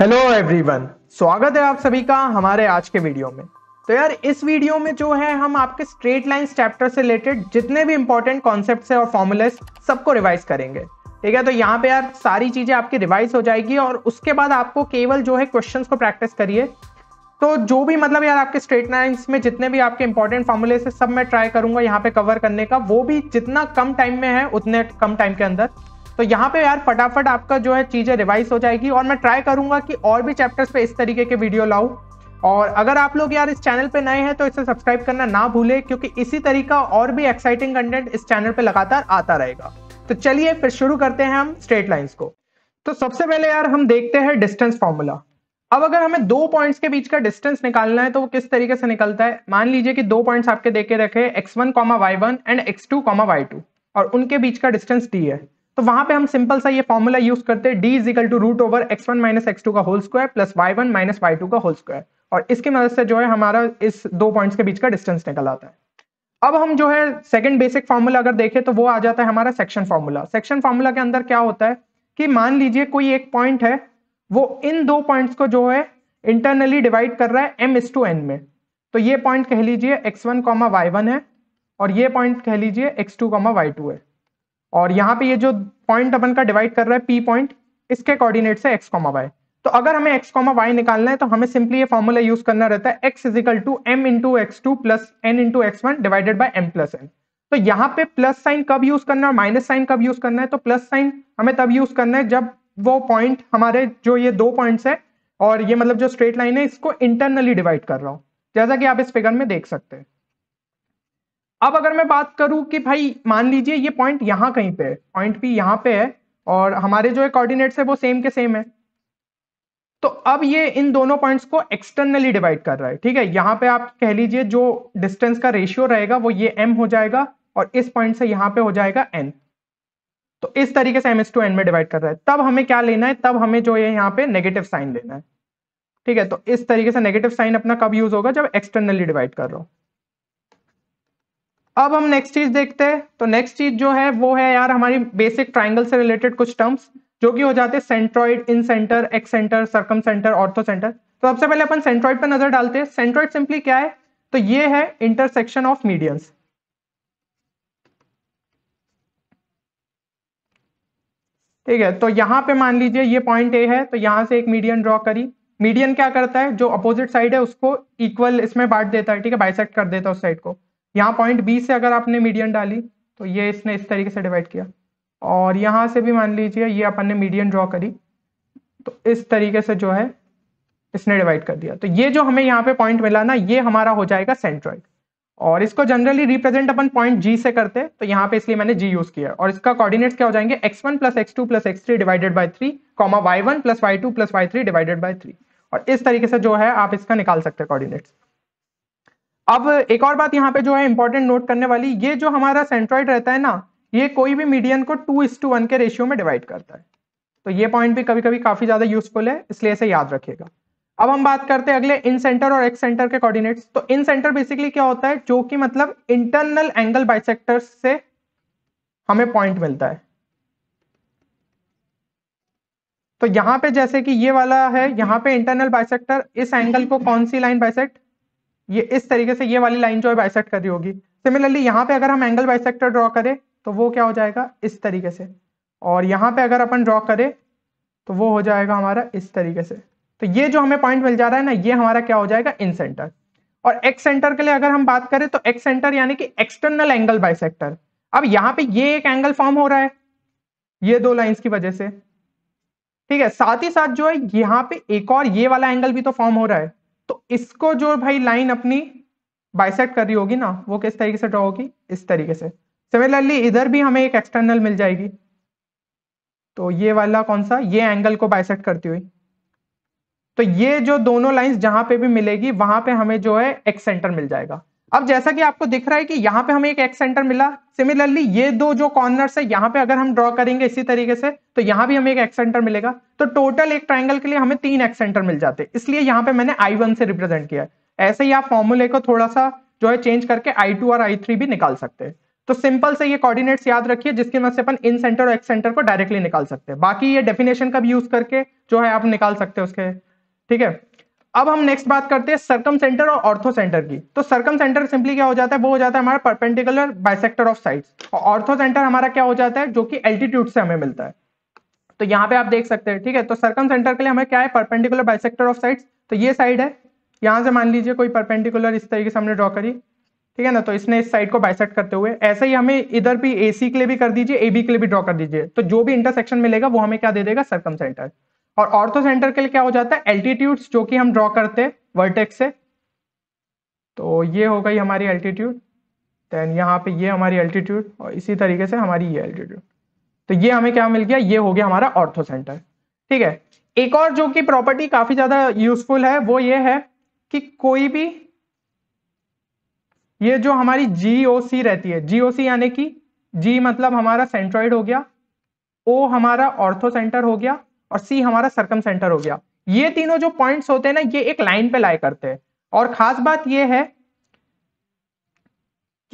hello everyone स्वागत है आप सभी का हमारे आज के वीडियो में तो यार इस वीडियो में जो है हम आपके स्ट्रेट लाइन चैप्टर से रिलेटेड जितने भी इंपॉर्टेंट कॉन्सेप्ट और फॉर्मूलेस सबको रिवाइज करेंगे ठीक है तो यहाँ पे यार सारी चीजें आपकी रिवाइज हो जाएगी और उसके बाद आपको केवल जो है क्वेश्चन को प्रैक्टिस करिए तो जो भी मतलब यार आपके स्ट्रेट लाइन्स में जितने भी आपके इंपॉर्टेंट फॉर्मूले से सब मैं ट्राई करूंगा यहाँ पे कवर करने का वो भी जितना कम टाइम में है उतने कम टाइम के अंदर तो यहाँ पे यार फटाफट आपका जो है चीज़ें रिवाइज हो जाएगी और मैं ट्राई करूंगा कि और भी चैप्टर्स पे इस तरीके के वीडियो लाऊ और अगर आप लोग यार इस चैनल पे नए हैं तो इसे सब्सक्राइब करना ना भूलें क्योंकि इसी तरीका और भी एक्साइटिंग कंटेंट इस चैनल पे लगातार आता रहेगा तो चलिए फिर शुरू करते हैं हम स्ट्रेट लाइन को तो सबसे पहले यार हम देखते हैं डिस्टेंस फॉर्मूला अब अगर हमें दो पॉइंट्स के बीच का डिस्टेंस निकालना है तो वो किस तरीके से निकलता है मान लीजिए कि दो पॉइंट्स आपके देखे रखे x one comma y one and x two comma y two और उनके बीच का डिस्टेंस डी है तो वहां पे हम सिंपल सा ये फॉर्मूला यूज करते हैं d equal to root over x one minus x two का whole square plus y one minus y two का होल स्क्वायर और इसकी मदद से जो है हमारा इस दो पॉइंट्स के बीच का डिस्टेंस निकल आता है अब हम जो है सेकंड बेसिक फॉर्मूला अगर देखें तो वो आ जाता है हमारा सेक्शन फॉर्मूला सेक्शन फॉर्मूला के अंदर क्या होता है कि मान लीजिए कोई एक पॉइंट है वो इन दो पॉइंट्स को जो है इंटरनली डिवाइड कर रहा है एम एस टू एन में तो ये पॉइंट कह लीजिए x one comma y one है और ये पॉइंट कह लीजिए x two comma y two है और यहाँ पे ये जो पॉइंट अपन का डिवाइड कर रहा है पी पॉइंट इसके कोऑर्डिनेट से एक्स कॉमा वाई तो अगर हमें एक्स कॉमा वाई निकालना है तो हमें सिंपली ये फॉर्मूला यूज करना रहता है x equal to m into x two plus n into x one divided by m plus n तो यहाँ पे प्लस साइन कब यूज करना है माइनस साइन कब यूज करना है तो प्लस साइन हमें तब यूज करना है जब वो पॉइंट हमारे जो ये दो पॉइंट्स है और ये मतलब जो स्ट्रेट लाइन है इसको इंटरनली डिवाइड कर रहा हूँ जैसा कि आप इस फिगर में देख सकते हैं अब अगर मैं बात करूं कि भाई मान लीजिए ये पॉइंट यहाँ कहीं पे है पॉइंट भी यहाँ पे है और हमारे जो है कोऑर्डिनेट्स है वो सेम के सेम है तो अब ये इन दोनों पॉइंट्स को एक्सटर्नली डिवाइड कर रहा है ठीक है यहाँ पे आप कह लीजिए जो डिस्टेंस का रेशियो रहेगा वो ये एम हो जाएगा और इस पॉइंट से यहाँ पे हो जाएगा एन तो इस तरीके से एम एस टू एन में डिवाइड कर रहा है तब हमें क्या लेना है तब हमें जो है यहाँ पे नेगेटिव साइन लेना है ठीक है तो इस तरीके से नेगेटिव साइन अपना कब यूज होगा जब एक्सटर्नली डिवाइड कर रहा हूं अब हम नेक्स्ट चीज देखते हैं तो नेक्स्ट चीज जो है वो है यार हमारी बेसिक ट्राइंगल से रिलेटेड कुछ टर्म्स जो कि हो जाते हैं centroid incentre excentre circumcentre orthocentre तो सबसे पहले अपन सेंट्रॉइड पर नजर डालते हैं सेंट्रॉइड सिंपली क्या है तो ये है इंटरसेक्शन ऑफ मीडियंस ठीक है तो यहां पे मान लीजिए ये पॉइंट ए है तो यहां से एक मीडियन ड्रॉ करी मीडियन क्या करता है जो अपोजिट साइड है उसको इक्वल इसमें बांट देता है ठीक है बाइसेक्ट कर देता है उस साइड को यहाँ पॉइंट बी से अगर आपने मीडियन डाली तो ये इसने इस तरीके से डिवाइड किया और यहाँ से भी मान लीजिए ये अपन ने मीडियन ड्रॉ करी तो इस तरीके से जो है इसने डिवाइड कर दिया तो ये जो हमें यहाँ पे पॉइंट मिला ना ये हमारा हो जाएगा सेंट्रॉइड और इसको जनरली रिप्रेजेंट अपन पॉइंट जी से करते तो यहाँ पे इसलिए मैंने जी यूज किया और इसका कोऑर्डिनेट्स क्या हो जाएंगे x one plus x two plus x three divided by three comma y one plus y two plus y three divided by three और इस तरीके से जो है आप इसका निकाल सकते हैं कॉर्डिनेट्स अब एक और बात यहाँ पे जो है इंपॉर्टेंट नोट करने वाली ये जो हमारा सेंट्रॉइड रहता है ना ये कोई भी मीडियन को टू इस टू वन के रेशियो में डिवाइड करता है तो ये पॉइंट भी कभी कभी काफी ज्यादा यूजफुल है इसलिए इसे याद रखिएगा अब हम बात करते हैं अगले इन सेंटर और एक्स सेंटर के कोऑर्डिनेट्स तो इन सेंटर बेसिकली क्या होता है जो कि मतलब इंटरनल एंगल बाइसेक्टर से हमें पॉइंट मिलता है तो यहां पे जैसे कि ये वाला है यहां पे इंटरनल बाइसेक्टर इस एंगल को कौन सी लाइन बाइसेक्ट ये इस तरीके से ये वाली लाइन जो है बाइसेक्ट कर रही होगी सिमिलरली यहाँ पे अगर हम एंगल बाइसेक्टर ड्रॉ करें तो वो क्या हो जाएगा इस तरीके से और यहाँ पे अगर अपन ड्रॉ करें तो वो हो जाएगा हमारा इस तरीके से तो ये जो हमें पॉइंट मिल जा रहा है ना ये हमारा क्या हो जाएगा इन सेंटर और एक्स सेंटर के लिए अगर हम बात करें तो एक्स सेंटर यानी कि एक्सटर्नल एंगल बाइसेक्टर अब यहाँ पे ये एक एंगल फॉर्म हो रहा है ये दो लाइंस की वजह से ठीक है साथ ही साथ जो है यहाँ पे एक और ये वाला एंगल भी तो फॉर्म हो रहा है तो इसको जो भाई लाइन अपनी बाइसेक्ट कर रही होगी ना वो किस तरीके से ड्रॉ होगी इस तरीके से सिमिलरली इधर भी हमें एक एक्सटर्नल मिल जाएगी तो ये वाला कौन सा ये एंगल को बाइसेक्ट करती हुई तो ये जो दोनों लाइंस जहां पे भी मिलेगी वहां पे हमें जो है एक्स सेंटर मिल जाएगा अब जैसा कि आपको दिख रहा है कि यहाँ पे हमें एक एक्स सेंटर मिला सिमिलरली ये दो जो कॉर्नर्स है यहाँ पे अगर हम ड्रॉ करेंगे इसी तरीके से तो यहाँ भी हमें एक एक्सेंटर मिलेगा तो टोटल एक ट्राइंगल के लिए हमें तीन एक्सेंटर मिल जाते हैं इसलिए यहाँ पे मैंने आई वन से रिप्रेजेंट किया है ऐसे ही आप फॉर्मूले को थोड़ा सा जो है चेंज करके आई टू और आई थ्री भी निकाल सकते हैं तो सिंपल से ये कोऑर्डिनेट्स याद रखिए जिसके मदद से अपन इन सेंटर और एक्स सेंटर को डायरेक्टली निकाल सकते हैं बाकी ये डेफिनेशन का भी यूज करके जो है आप निकाल सकते हैं उसके ठीक है अब हम नेक्स्ट बात करते हैं सर्कम सेंटर और ऑर्थो सेंटर की तो सर्कम सेंटर सिंपली क्या हो जाता है वो हो जाता है हमारा परपेंडिकुलर बाइसेक्टर ऑफ साइड्स और ऑर्थो सेंटर हमारा क्या हो जाता है जो कि एल्टीट्यूड से हमें मिलता है तो यहाँ पे आप देख सकते हैं ठीक है तो सर्कम सेंटर के लिए हमें क्या है परपेंडिकुलर बाइसेक्टर ऑफ साइड्स तो ये साइड है यहाँ से मान लीजिए कोई परपेंडिकुलर इस तरीके से हमने ड्रॉ करी ठीक है ना तो इसने इस साइड को बाइसेक्ट करते हुए ऐसे ही हमें इधर भी ए के लिए भी कर दीजिए ए के लिए भी ड्रॉ कर दीजिए तो जो भी इंटरसेक्शन मिलेगा वो हमें क्या दे देगा सर्कम सेंटर और ऑर्थो सेंटर के लिए क्या हो जाता है एल्टीट्यूड्स जो कि हम ड्रॉ करते हैं वर्टेक्स से तो ये हो गई हमारी एल्टीट्यूड देन यहाँ पे ये हमारी एल्टीट्यूड और इसी तरीके से हमारी ये एल्टीट्यूड तो ये हमें क्या मिल गया ये हो गया हमारा ऑर्थो सेंटर ठीक है एक और जो कि प्रॉपर्टी काफी ज्यादा यूजफुल है वो ये है कि कोई भी ये जो हमारी जीओसी रहती है जीओसी यानी कि जी मतलब हमारा सेंट्रॉइड हो गया ओ हमारा ऑर्थो सेंटर हो गया और सी हमारा सर्कम सेंटर हो गया ये तीनों जो पॉइंट्स होते हैं ना ये एक लाइन पे लाए करते हैं और खास बात ये है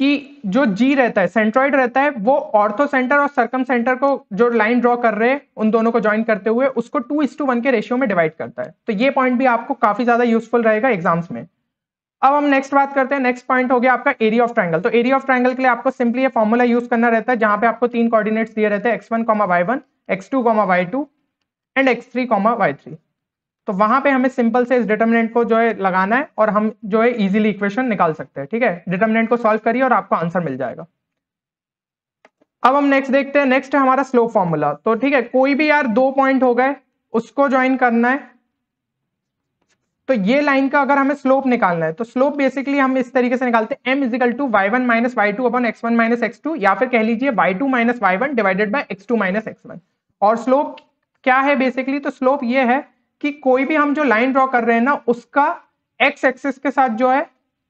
कि जो जी रहता है सेंट्रॉइड रहता है वो ऑर्थो सेंटर और सर्कम सेंटर को जो लाइन ड्रॉ कर रहे हैं उन दोनों को ज्वाइन करते हुए उसको टू इस टू वन के रेशियो में डिवाइड करता है तो ये पॉइंट भी आपको काफी ज्यादा यूजफुल रहेगा एग्जाम्स में अब हम नेक्स्ट बात करते हैं नेक्स्ट पॉइंट हो गया आपका एरिया ऑफ ट्रायंगल तो एरिया ऑफ ट्रायंगल के लिए आपको सिंपली ये फॉर्मूला यूज करना रहता है जहां पे आपको तीन कोऑर्डिनेट्स दिए रहते हैं x one comma y one x two comma y two and x three comma y three तो वहां पे हमें सिंपल से इस डिटर्मिनेंट को जो है लगाना है और हम जो है इजीली इक्वेशन निकाल सकते हैं ठीक है डिटर्मिनेंट को सॉल्व करिए और आपको आंसर मिल जाएगा अब हम नेक्स्ट देखते हैं नेक्स्ट है हमारा स्लोप फॉर्मूला तो ठीक है कोई भी यार दो पॉइंट हो गए उसको ज्वाइन करना है तो ये लाइन का अगर हमें स्लोप निकालना है तो स्लोप बेसिकली हम इस तरीके से निकालते हैं m equal to y one minus y two अपन x one minus x two या फिर कह लीजिए y two minus y one divided by x two minus x one और स्लोप क्या है बेसिकली तो स्लोप ये है कि कोई भी हम जो लाइन ड्रॉ कर रहे हैं ना उसका एक्स एक्सिस के साथ जो है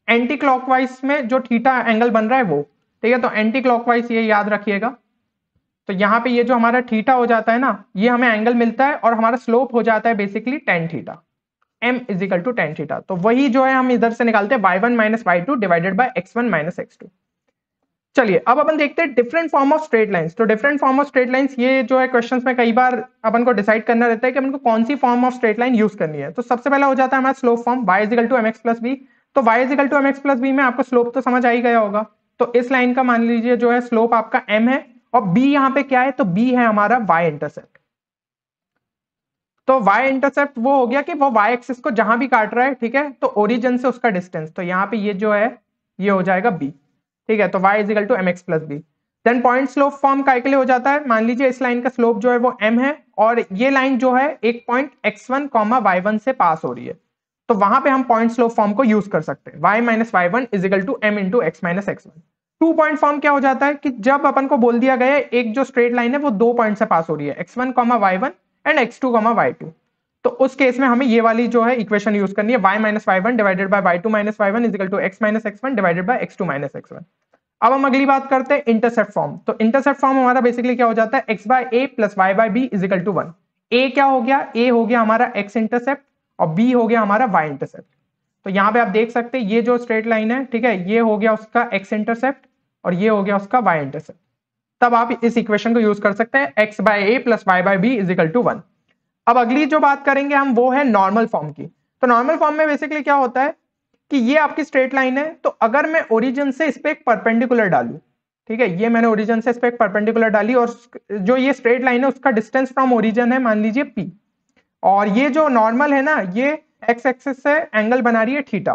एंटी क्लॉकवाइज में जो थीटा एंगल बन रहा है वो ठीक है तो एंटी क्लॉकवाइज ये याद रखिएगा तो यहाँ पे ये जो हमारा थीटा हो जाता है ना ये हमें एंगल मिलता है और हमारा स्लोप हो जाता है basically tan theta m equal to tan theta तो वही जो है हम इधर से निकालते हैं y one minus y two divided by x one minus x two चलिए अब अपन देखते हैं different form of straight lines तो different form of straight lines ये जो है क्वेश्चंस में कई बार अपन को डिसाइड करना रहता है कि अपन को कौन सी form of straight line use करनी है तो सबसे पहला हो जाता है हमारा slope form y equal to m x plus b तो y equal to m x plus b में आपको स्लोप तो समझ आ ही गया होगा तो इस लाइन का मान लीजिए जो है स्लोप आपका एम है और बी यहाँ पे क्या है तो बी है हमारा वाई इंटरसेप्ट तो y इंटरसेप्ट वो हो गया कि वो y एक्सिस को जहां भी काट रहा है ठीक है तो ओरिजिन से उसका डिस्टेंस तो यहाँ पे ये जो है ये हो जाएगा b ठीक है तो y equal to m x plus b then point slope form का हो जाता है मान लीजिए इस लाइन का स्लोप जो है वो एम है और ये लाइन जो है एक point x one comma y one से पास हो रही है तो वहां पे हम पॉइंट स्लोप फॉर्म को यूज कर सकते हैं y minus y one equal to m into x minus x one two point form क्या हो जाता है कि जब अपन को बोल दिया गया एक जो स्ट्रेट लाइन है वो दो पॉइंट से पास हो रही है x one comma y one and x two comma y two तो उस केस में हमें ये वाली जो है इक्वेशन यूज करनी है y minus y one divided by y two minus y one equal to x minus x one divided by x two minus x one अब हम अगली बात करते हैं इंटरसेप्ट फॉर्म तो इंटरसेप्ट फॉर्म हमारा बेसिकली क्या हो जाता है x by a plus y by b equal to one a क्या हो गया ए हो गया हमारा एक्स इंटरसेप्ट और बी हो गया हमारा वाई इंटरसेप्ट तो यहाँ पे आप देख सकते हैं ये जो स्ट्रेट लाइन है ठीक है ये हो गया उसका एक्स इंटरसेप्ट और ये हो गया उसका वाई इंटरसेप्ट तब आप इस इक्वेशन को यूज कर सकते हैं x by a plus y by b equal to one अब अगली जो बात करेंगे हम वो है नॉर्मल फॉर्म की तो नॉर्मल फॉर्म में बेसिकली क्या होता है कि ये आपकी स्ट्रेट लाइन है तो अगर मैं ओरिजिन से इस पर एक परपेंडिकुलर डालू ठीक है ये मैंने ओरिजिन से इस पर एक परपेंडिकुलर डाली और जो ये स्ट्रेट लाइन है उसका डिस्टेंस फ्रॉम ओरिजिन है मान लीजिए पी और ये जो नॉर्मल है ना ये एक्स एक्सेस से एंगल बना रही है थीटा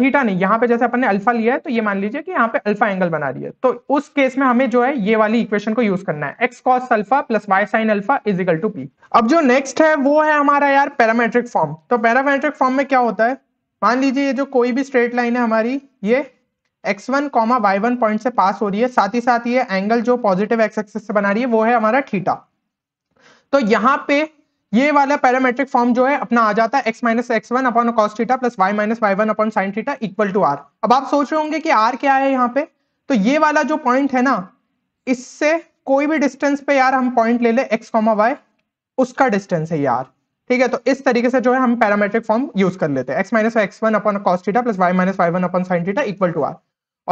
थीटा नहीं यहाँ पे जैसे अपन ने अल्फा लिया है तो ये मान लीजिए कि यहाँ पे अल्फा एंगल बना दिया तो उस केस में हमें जो है ये वाली इक्वेशन को यूज करना है x cos alpha plus y sin alpha is equal to p अब जो नेक्स्ट है वो है हमारा यार पैरामेट्रिक फॉर्म तो पैरामेट्रिक फॉर्म में क्या होता है मान लीजिए ये जो कोई भी स्ट्रेट लाइन है हमारी ये x one comma y one point से पास हो रही है साथ ही साथ ये एंगल जो पॉजिटिव एक्स एक्सिस से बना रही है वो है हमारा थीटा तो यहाँ पे ये वाला पैरामेट्रिक फॉर्म जो है अपना आ जाता है x minus x one upon cos theta plus y minus y one upon sin theta equal to r अब आप सोच रहे होंगे कि आर क्या है यहाँ पे तो ये वाला जो पॉइंट है ना इससे कोई भी डिस्टेंस पे यार हम पॉइंट ले ले एक्स कॉमा वाई उसका डिस्टेंस है यार ठीक है तो इस तरीके से जो है हम पैरामेट्रिक फॉर्म यूज कर लेते हैं x minus x one upon cos theta plus y minus y one upon sin theta equal to r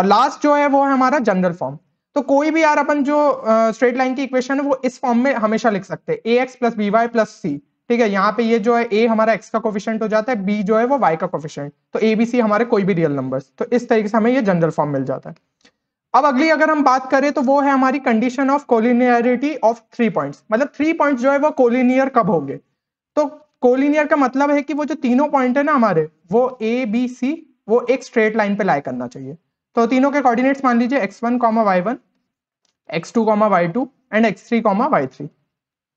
और लास्ट जो है वो है हमारा जनरल फॉर्म तो कोई भी यार अपन जो स्ट्रेट लाइन की इक्वेशन है वो इस फॉर्म में हमेशा लिख सकते हैं a x plus b y plus c ठीक है यहाँ पे ये जो है ए हमारा एक्स का कोफिशियंट हो जाता है बी जो है वो वाई का कोफिशियंट तो ए बी सी हमारे कोई भी रियल नंबर्स तो इस तरीके से हमें ये जनरल फॉर्म मिल जाता है अब अगली अगर हम बात करें तो वो है हमारी condition of collinearity of three points मतलब थ्री पॉइंट्स जो है वो कोलिनियर कब गए तो कोलिनियर का मतलब है कि वो जो तीनों पॉइंट है ना हमारे वो ए बी सी वो एक स्ट्रेट लाइन पे लाई करना चाहिए तो तीनों के कोऑर्डिनेट्स मान लीजिए x one comma y one x two comma y two and x three comma y three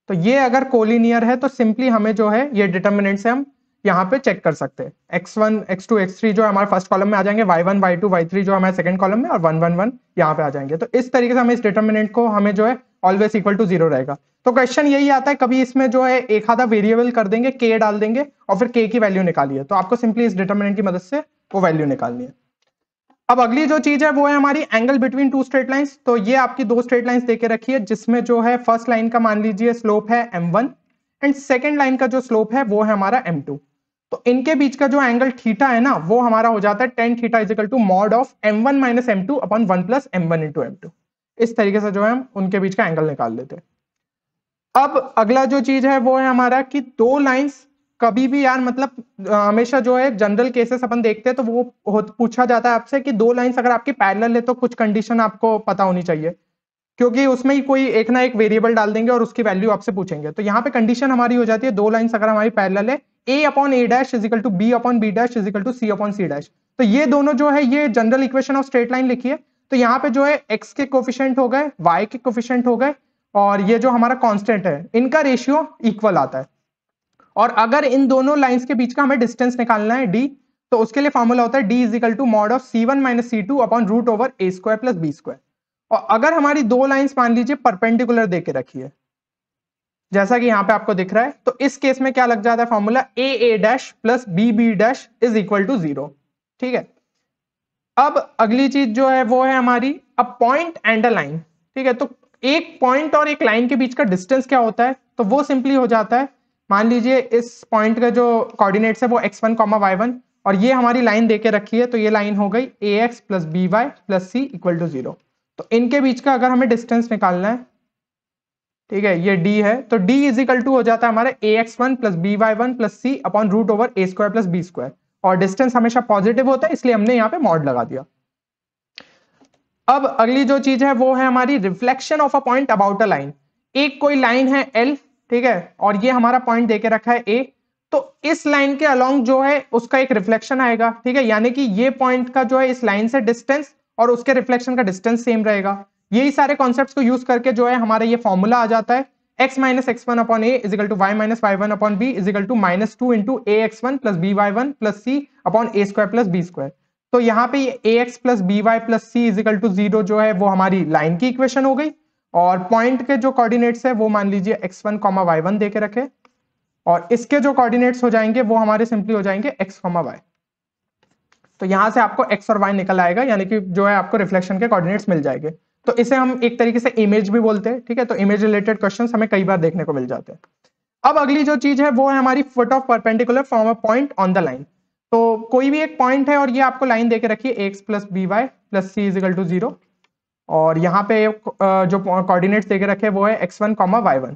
तो ये अगर कोलिनियर है तो सिंपली हमें जो है ये डिटर्मिनेंट से हम यहाँ पे चेक कर सकते हैं x one x two x three जो हमारे फर्स्ट कॉलम में आ जाएंगे y one y two y three जो हमारे सेकंड कॉलम में और वन वन वन यहाँ पे आ जाएंगे तो इस तरीके से हमें इस डिटर्मिनेंट को हमें जो है ऑलवेज इक्वल टू जीरो रहेगा तो क्वेश्चन यही आता है कभी इसमें जो है एक आधा वेरिएबल कर देंगे के डाल देंगे और फिर के की वैल्यू निकालिए तो आपको सिंपली इस डिटर्मिनेंट की मदद से वो वैल्यू निकालनी है अब अगली जो चीज है वो है हमारी angle between two straight lines तो ये आपकी दो स्ट्रेट लाइंस देके है जिसमें जो है फर्स्ट लाइन का मान लीजिए स्लोप है m one and second line का जो स्लोप है वो है हमारा एम टू तो इनके बीच का जो एंगल थीटा है ना वो हमारा हो जाता है tan theta equal to mod of m one minus m two upon one plus m one into m two इस तरीके से जो है हम उनके बीच का एंगल निकाल लेते हैं अब अगला जो चीज है वो है हमारा कि दो लाइंस कभी भी यार मतलब हमेशा जो है जनरल केसेस अपन देखते हैं तो वो पूछा जाता है आपसे कि दो लाइंस अगर आपकी पैरेलल है तो कुछ कंडीशन आपको पता होनी चाहिए क्योंकि उसमें ही कोई एक ना एक वेरिएबल डाल देंगे और उसकी वैल्यू आपसे पूछेंगे तो यहाँ पे कंडीशन हमारी हो जाती है दो लाइन्स अगर हमारी पैरल है a upon a dash equal to b upon b dash equal to c upon c dash तो ये दोनों जो है ये general equation of straight line लिखी है तो यहाँ पे जो है एक्स के कोफिशियंट हो गए वाई के कोफिशेंट हो गए और ये जो हमारा कॉन्स्टेंट है इनका रेशियो इक्वल आता है और अगर इन दोनों लाइन्स के बीच का हमें डिस्टेंस निकालना है डी तो उसके लिए फॉर्मूला होता है d is equal to mod of c one minus c two upon root over a square plus b square और अगर हमारी दो लाइन्स मान लीजिए परपेंडिकुलर दे के रखी है जैसा कि यहाँ पे आपको दिख रहा है तो इस केस में क्या लग जाता है formula a a dash plus b b dash is equal to zero ठीक है अब अगली चीज जो है वो है हमारी a point and a line ठीक है तो एक पॉइंट और एक लाइन के बीच का डिस्टेंस क्या होता है तो वो सिंपली हो जाता है मान लीजिए इस पॉइंट का जो कोऑर्डिनेट्स है वो x one comma y one और ये हमारी लाइन देके रखी है तो ये लाइन हो गई a x plus b y plus c equal to zero तो इनके बीच का अगर हमें डिस्टेंस निकालना है ठीक है ये d है तो d इज इक्वल टू हो जाता है हमारे a x one plus b y one plus c upon root over a square plus b square और डिस्टेंस हमेशा पॉजिटिव होता है इसलिए हमने यहाँ पे मॉड लगा दिया अब अगली जो चीज है वो है हमारी reflection of a point about a line एक कोई लाइन है एल ठीक है और ये हमारा पॉइंट देके रखा है ए तो इस लाइन के अलोंग जो है उसका एक रिफ्लेक्शन आएगा ठीक है यानी कि ये पॉइंट का जो है इस लाइन से डिस्टेंस और उसके रिफ्लेक्शन का डिस्टेंस सेम रहेगा यही सारे कॉन्सेप्ट को यूज करके जो है हमारा ये फॉर्मूला आ जाता है x minus x one upon a equal to y minus y one upon b equal to minus two into a x one plus b y one plus c upon a square plus b square तो यहाँ पे a x plus b y plus c equal to zero जो है वो हमारी line की equation हो गई और पॉइंट के जो कोऑर्डिनेट्स है वो मान लीजिए x one comma y one दे के रखे और इसके जो कोऑर्डिनेट्स हो जाएंगे वो हमारे सिंपली हो जाएंगे एक्स कॉमा वाई तो यहां से आपको एक्स और वाई निकल आएगा यानी कि जो है आपको रिफ्लेक्शन के कोऑर्डिनेट्स मिल जाएंगे तो इसे हम एक तरीके से इमेज भी बोलते हैं ठीक है तो इमेज रिलेटेड क्वेश्चन हमें कई बार देखने को मिल जाते हैं अब अगली जो चीज है वो है हमारी foot of perpendicular from a point on the line तो कोई भी एक पॉइंट है और ये आपको लाइन देके रखिए x plus b y plus c equal to zero और यहाँ पे जो कोऑर्डिनेट्स देके रखे वो है x one comma y one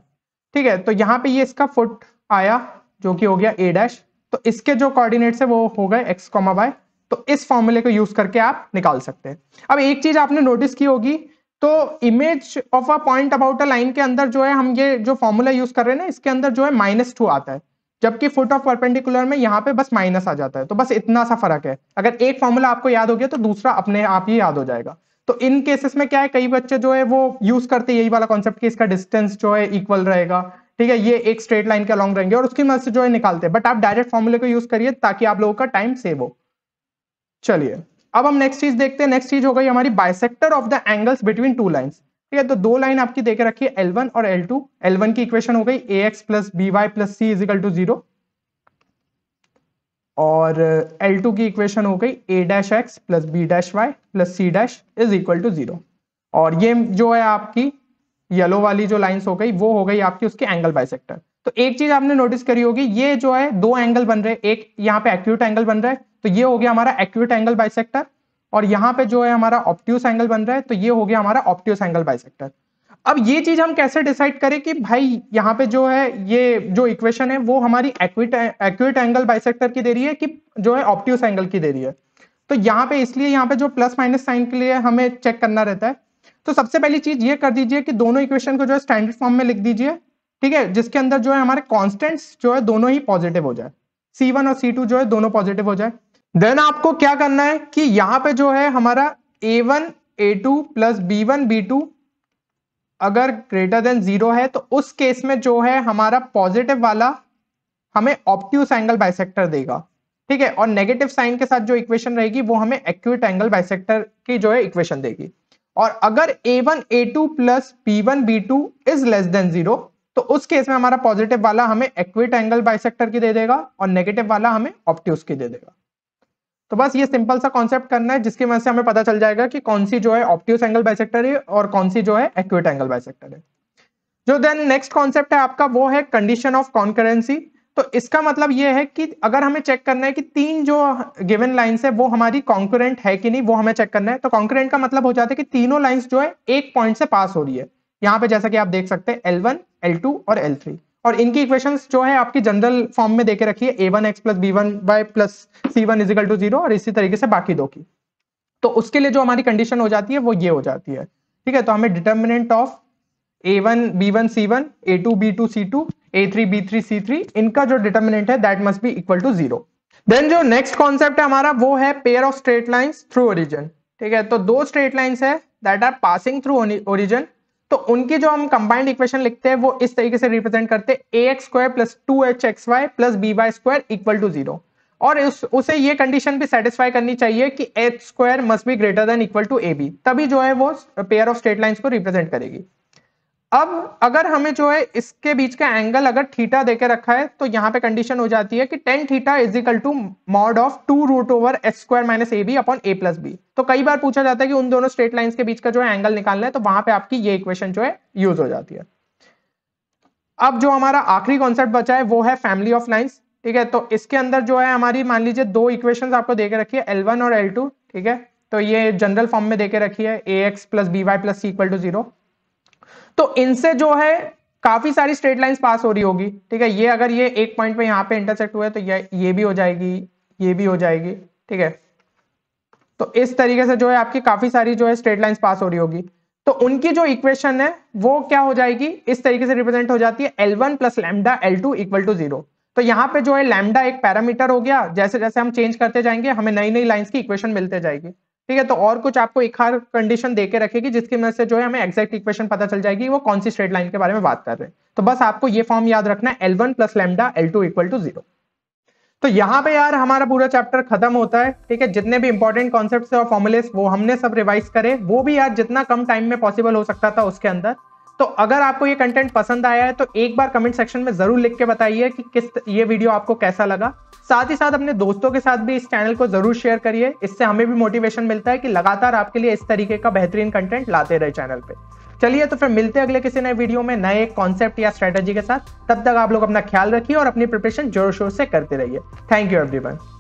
ठीक है तो यहाँ पे ये इसका फुट आया जो कि हो गया ए डैश तो इसके जो कोऑर्डिनेट्स है वो हो गए एक्स कॉमा वाई तो इस फॉर्मूले को यूज करके आप निकाल सकते हैं अब एक चीज आपने नोटिस की होगी तो image of a point about a line के अंदर जो है हम ये जो फॉर्मूला यूज कर रहे हैं ना इसके अंदर जो है माइनस टू आता है जबकि फुट ऑफ परपेंडिकुलर में यहाँ पे बस माइनस आ जाता है तो बस इतना सा फर्क है अगर एक फॉर्मूला आपको याद हो गया तो दूसरा अपने आप ही याद हो जाएगा तो इन केसेस में क्या है कई बच्चे जो है वो यूज करते यही वाला कॉन्सेप्ट कि इसका डिस्टेंस जो है इक्वल रहेगा ठीक है ये एक स्ट्रेट लाइन के अलॉन्ग रहेंगे और उसकी मदद से जो है निकालते हैं बट आप डायरेक्ट फॉर्मूले को यूज करिए ताकि आप लोगों का टाइम सेव हो चलिए अब हम नेक्स्ट चीज देखते हैं नेक्स्ट चीज हो गई हमारी bisector of the angles between two line ठीक है तो दो लाइन आपकी देखे रखिए एल और एल टू की इक्वेशन हो गई a x plus b y plus c equal to zero और एल टू की इक्वेशन हो गई a dash x plus b dash y plus c dash is equal to zero और ये जो है आपकी येलो वाली जो लाइंस हो गई वो हो गई आपकी उसकी एंगल बाइसेक्टर तो एक चीज आपने नोटिस करी होगी ये जो है दो एंगल बन रहे एक यहाँ पे एक्यूट एंगल बन रहा है तो ये हो गया हमारा एक्यूट एंगल बाइसेक्टर और यहाँ पे जो है हमारा ऑप्टियस एंगल बन रहा है तो ये हो गया हमारा ऑप्टियस एंगल बाइसेक्टर अब ये चीज हम कैसे डिसाइड करें कि भाई यहाँ पे जो है ये जो इक्वेशन है वो हमारी एक्विट एंगल बाइसेक्टर की दे रही है कि जो है ऑप्टिस एंगल की दे रही है तो यहाँ पे इसलिए यहाँ पे जो प्लस माइनस साइन के लिए हमें चेक करना रहता है तो सबसे पहली चीज ये कर दीजिए कि दोनों इक्वेशन को जो है स्टैंडर्ड फॉर्म में लिख दीजिए ठीक है जिसके अंदर जो है हमारे कॉन्स्टेंट्स जो है दोनों ही पॉजिटिव हो जाए सी और सी जो है दोनों पॉजिटिव हो जाए देन आपको क्या करना है कि यहाँ पे जो है हमारा a one a two plus b one b two अगर ग्रेटर देन जीरो है तो उस केस में जो है हमारा पॉजिटिव वाला हमें ऑप्ट्यूस एंगल बाइसेक्टर देगा ठीक है और नेगेटिव साइन के साथ जो इक्वेशन रहेगी वो हमें एक्यूट एंगल बाइसेक्टर की जो है इक्वेशन देगी और अगर a one a two plus b one b two is less than zero तो उस केस में हमारा पॉजिटिव वाला हमें एक्विट एंगल बाइसेक्टर की दे देगा और नेगेटिव वाला हमें ऑप्ट्यूस की दे देगा तो बस ये सिंपल सा कॉन्सेप्ट करना है जिसकी वजह से हमें पता चल जाएगा कि कौन सी जो है ऑप्टिव एंगल बाइसेक्टर है और कौन सी जो है एक्यूट एंगल बाइसेक्टर है जो देन नेक्स्ट कॉन्सेप्ट है आपका वो है कंडीशन ऑफ कॉन्करेंसी तो इसका मतलब ये है कि अगर हमें चेक करना है कि तीन जो गिवन लाइंस है वो हमारी कॉन्करेंट है कि नहीं वो हमें चेक करना है तो कॉन्करेंट का मतलब हो जाता है कि तीनों लाइन्स जो है एक पॉइंट से पास हो रही है यहाँ पे जैसा कि आप देख सकते हैं एल वन और एल और इनकी इक्वेशन जो है आपकी जनरल फॉर्म में देके रखिए a one x plus b one y plus c one equal to zero और इसी तरीके से बाकी दो की तो उसके लिए जो हमारी कंडीशन हो जाती है वो ये हो जाती है ठीक है तो हमें determinant of a one b one c one a two b two c two a three b three c three इनका जो डिटर्मिनेंट है that must be equal to zero then जो नेक्स्ट कॉन्सेप्ट है हमारा वो है pair of straight lines through origin ठीक है तो दो स्ट्रेट लाइन्स है that are passing through origin तो उनकी जो हम कंबाइंड इक्वेशन लिखते हैं वो इस तरीके से रिप्रेजेंट करते हैं a x square plus two h x y plus b y square equal to zero और उस, उसे ये कंडीशन भी सेटिस्फाई करनी चाहिए कि h square must be greater than equal to a b तभी जो है वो पेयर ऑफ स्ट्रेट लाइन्स को रिप्रेजेंट करेगी अब अगर हमें जो है इसके बीच का एंगल अगर थीटा देके रखा है तो यहाँ पे कंडीशन हो जाती है कि tan theta is equal to mod of two root over s square minus a b upon a plus b तो कई बार पूछा जाता है कि उन दोनों स्ट्रेट लाइंस के बीच का जो है एंगल निकालना है तो वहां पे आपकी ये इक्वेशन जो है यूज हो जाती है अब जो हमारा आखिरी कॉन्सेप्ट बचा है वो है फैमिली ऑफ लाइन्स ठीक है तो इसके अंदर जो है हमारी मान लीजिए दो इक्वेशन आपको देकर रखी है एल और एल ठीक है तो ये जनरल फॉर्म में देके रखी है a x plus b y plus c equal to zero तो इनसे जो है काफी सारी स्ट्रेट लाइंस पास हो रही होगी ठीक है ये अगर ये एक पॉइंट पे यहाँ पे इंटरसेक्ट हुआ है तो ये ये भी हो जाएगी ये भी हो जाएगी ठीक है तो इस तरीके से जो है आपकी काफी सारी जो है स्ट्रेट लाइन्स पास हो रही होगी तो उनकी जो इक्वेशन है वो क्या हो जाएगी इस तरीके से रिप्रेजेंट हो जाती है L one plus lambda L two equal to zero तो यहाँ पे जो है लैमडा एक पैरामीटर हो गया जैसे जैसे हम चेंज करते जाएंगे हमें नई नई लाइन्स की इक्वेशन मिलते जाएगी ठीक है तो और कुछ आपको एक हर कंडीशन देके रखेगी जिसकी वजह से जो है हमें एक्जैक्ट इक्वेशन पता चल जाएगी वो कौन सी स्ट्रेट लाइन के बारे में बात कर रहे हैं तो बस आपको ये फॉर्म याद रखना है L one plus lambda L two equal to zero तो यहाँ पे यार हमारा पूरा चैप्टर खत्म होता है ठीक है जितने भी इंपॉर्टेंट कॉन्सेप्ट और फॉर्मुलेस वो हमने सब रिवाइज करे वो भी यार जितना कम टाइम में पॉसिबल हो सकता था उसके अंदर तो अगर आपको ये कंटेंट पसंद आया है तो एक बार कमेंट सेक्शन में जरूर लिख के बताइए कि किस ये वीडियो आपको कैसा लगा साथ ही साथ अपने दोस्तों के साथ भी इस चैनल को जरूर शेयर करिए इससे हमें भी मोटिवेशन मिलता है कि लगातार आपके लिए इस तरीके का बेहतरीन कंटेंट लाते रहे चैनल पे चलिए तो फिर मिलते हैं अगले किसी नए वीडियो में नए कॉन्सेप्ट या स्ट्रेटेजी के साथ तब तक आप लोग अपना ख्याल रखिए और अपनी प्रिपरेशन जोर शोर से करते रहिए थैंक यू एवरीवन